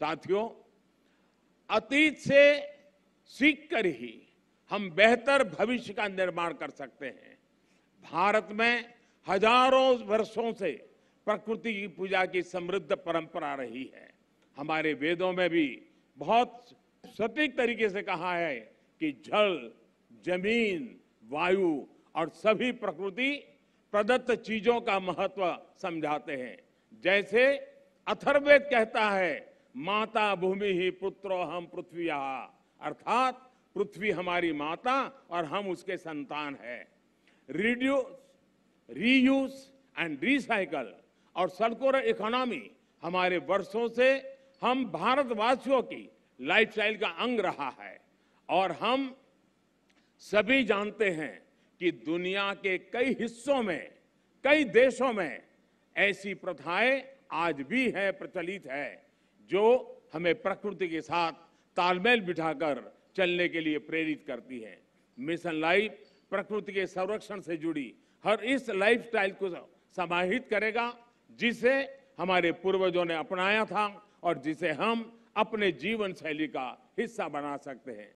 साथियों अतीत से सीखकर ही हम बेहतर भविष्य का निर्माण कर सकते हैं भारत में हजारों वर्षों से प्रकृति की पूजा की समृद्ध परंपरा रही है हमारे वेदों में भी बहुत सटीक तरीके से कहा है कि जल जमीन वायु और सभी प्रकृति प्रदत्त चीजों का महत्व समझाते हैं जैसे अथर्वेद कहता है माता भूमि ही पुत्रो हम पृथ्वी अर्थात पृथ्वी हमारी माता और हम उसके संतान है रिड्यूस रीयूज एंड रिसाइकल और सर्कुलर इकोनॉमी हमारे वर्षों से हम भारतवासियों की लाइफस्टाइल का अंग रहा है और हम सभी जानते हैं कि दुनिया के कई हिस्सों में कई देशों में ऐसी प्रथाएं आज भी है प्रचलित है जो हमें प्रकृति के साथ तालमेल बिठाकर चलने के लिए प्रेरित करती है मिशन लाइफ प्रकृति के संरक्षण से जुड़ी हर इस लाइफस्टाइल को समाहित करेगा जिसे हमारे पूर्वजों ने अपनाया था और जिसे हम अपने जीवन शैली का हिस्सा बना सकते हैं